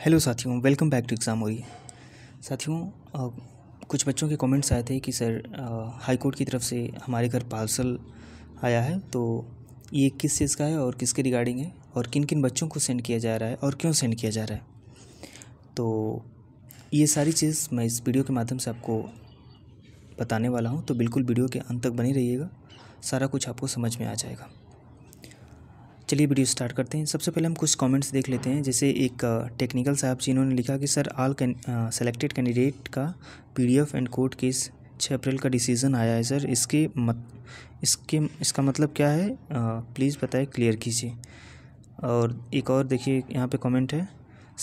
hello साथियों welcome back to exam हो साथियों कुछ बच्चों के कमेंट्स आए थे कि सर हाई कोर्ट की तरफ से हमारे घर पार्सल आया है तो ये किस चीज़ का है और किसके रिगार्डिंग है और किन किन बच्चों को सेंड किया जा रहा है और क्यों सेंड किया जा रहा है तो ये सारी चीज़ मैं इस वीडियो के माध्यम से आपको बताने वाला हूँ तो बिल्कुल वीडियो के अंत तक बने रहिएगा सारा कुछ आपको समझ में आ जाएगा चलिए वीडियो स्टार्ट करते हैं सबसे पहले हम कुछ कमेंट्स देख लेते हैं जैसे एक टेक्निकल साहब जी इन्होंने लिखा कि सर आल सेलेक्टेड कैंडिडेट का पीडीएफ एंड कोर्ट केस छः अप्रैल का डिसीज़न आया है सर इसके मत इसके इसका मतलब क्या है प्लीज़ बताएं क्लियर कीजिए और एक और देखिए यहाँ पे कमेंट है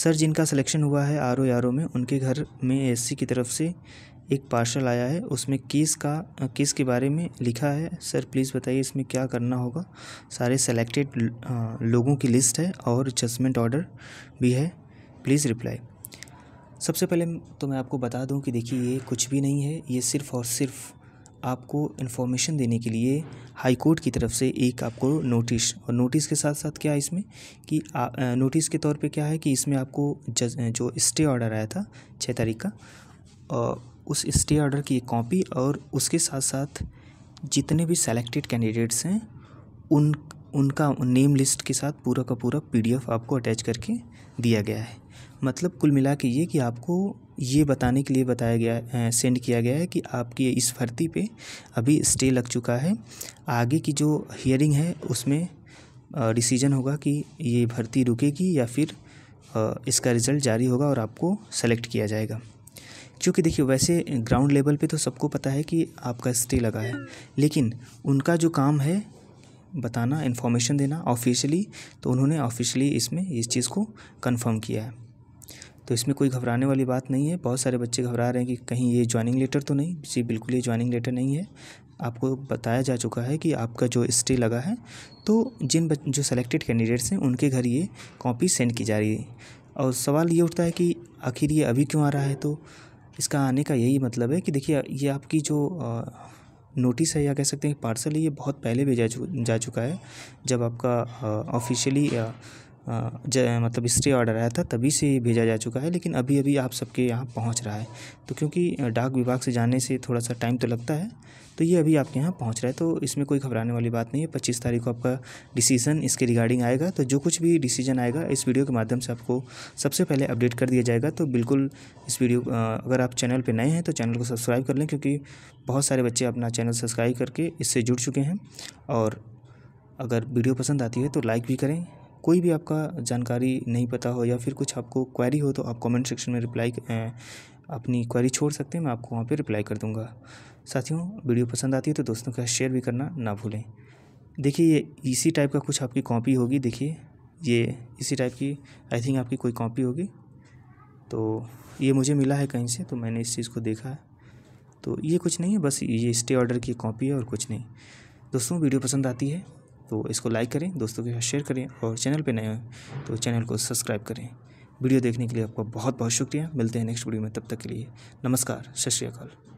सर जिनका सिलेक्शन हुआ है आर ओ आर ओ में उनके घर में एस की तरफ से एक पार्सल आया है उसमें केस का केस के बारे में लिखा है सर प्लीज़ बताइए इसमें क्या करना होगा सारे सेलेक्टेड लोगों की लिस्ट है और जजमेंट ऑर्डर भी है प्लीज़ रिप्लाई सबसे पहले तो मैं आपको बता दूं कि देखिए ये कुछ भी नहीं है ये सिर्फ़ और सिर्फ़ आपको इन्फॉर्मेशन देने के लिए हाई कोर्ट की तरफ से एक आपको नोटिस और नोटिस के साथ साथ क्या है इसमें कि आ, नोटिस के तौर पे क्या है कि इसमें आपको जज जो स्टे ऑर्डर आया था छः तारीख का उस स्टे ऑर्डर की एक कॉपी और उसके साथ साथ जितने भी सेलेक्टेड कैंडिडेट्स हैं उन उनका नेम लिस्ट के साथ पूरा का पूरा पीडीएफ आपको अटैच करके दिया गया है मतलब कुल मिला के ये कि आपको ये बताने के लिए बताया गया सेंड किया गया है कि आपकी इस भर्ती पे अभी स्टे लग चुका है आगे की जो हियरिंग है उसमें डिसीजन होगा कि ये भर्ती रुकेगी या फिर इसका रिज़ल्ट जारी होगा और आपको सेलेक्ट किया जाएगा क्योंकि देखिए वैसे ग्राउंड लेवल पे तो सबको पता है कि आपका स्टे लगा है लेकिन उनका जो काम है बताना इन्फॉर्मेशन देना ऑफिशियली तो उन्होंने ऑफिशियली इसमें इस चीज़ को कंफर्म किया है तो इसमें कोई घबराने वाली बात नहीं है बहुत सारे बच्चे घबरा रहे हैं कि कहीं ये ज्वाइनिंग लेटर तो नहीं जी बिल्कुल ये ज्वाइनिंग लेटर नहीं है आपको बताया जा चुका है कि आपका जो स्टे लगा है तो जिन जो सेलेक्टेड कैंडिडेट्स हैं उनके घर ये कॉपी सेंड की जा रही है और सवाल ये उठता है कि आखिर ये अभी क्यों आ रहा है तो इसका आने का यही मतलब है कि देखिए ये आपकी जो नोटिस है या कह सकते हैं पार्सल है ये बहुत पहले भेजा जा चुका है जब आपका ऑफिशियली ज मतलब हिस्ट्री ऑर्डर आया था तभी से भेजा जा चुका है लेकिन अभी अभी आप सबके यहाँ पहुँच रहा है तो क्योंकि डाक विभाग से जाने से थोड़ा सा टाइम तो लगता है तो ये अभी आपके यहाँ पहुँच रहा है तो इसमें कोई घबराने वाली बात नहीं है पच्चीस तारीख को आपका डिसीजन इसके रिगार्डिंग आएगा तो जो कुछ भी डिसीजन आएगा इस वीडियो के माध्यम से आपको सबसे पहले अपडेट कर दिया जाएगा तो बिल्कुल इस वीडियो अगर आप चैनल पर नए हैं तो चैनल को सब्सक्राइब कर लें क्योंकि बहुत सारे बच्चे अपना चैनल सब्सक्राइब करके इससे जुड़ चुके हैं और अगर वीडियो पसंद आती है तो लाइक भी करें कोई भी आपका जानकारी नहीं पता हो या फिर कुछ आपको क्वेरी हो तो आप कमेंट सेक्शन में रिप्लाई अपनी क्वेरी छोड़ सकते हैं मैं आपको वहाँ पर रिप्लाई कर दूँगा साथियों वीडियो पसंद आती है तो दोस्तों के साथ शेयर भी करना ना भूलें देखिए ये इसी टाइप का कुछ आपकी कॉपी होगी देखिए ये इसी टाइप की आई थिंक आपकी कोई कॉपी होगी तो ये मुझे मिला है कहीं से तो मैंने इस चीज़ को देखा है तो ये कुछ नहीं है बस ये स्टे ऑर्डर की कॉपी है और कुछ नहीं दोस्तों वीडियो पसंद आती है तो इसको लाइक करें दोस्तों के साथ शेयर करें और चैनल पर नए हों तो चैनल को सब्सक्राइब करें वीडियो देखने के लिए आपका बहुत बहुत शुक्रिया मिलते हैं नेक्स्ट वीडियो में तब तक के लिए नमस्कार सत श्रीकाल